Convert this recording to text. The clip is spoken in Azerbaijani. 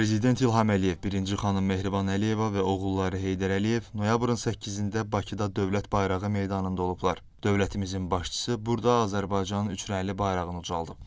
Prezident İlham Əliyev, birinci xanım Mehriban Əliyeva və oğulları Heydər Əliyev noyabrın 8-də Bakıda Dövlət Bayrağı meydanında olublar. Dövlətimizin başçısı burada Azərbaycanın üçrəyli bayrağını ucaldıb.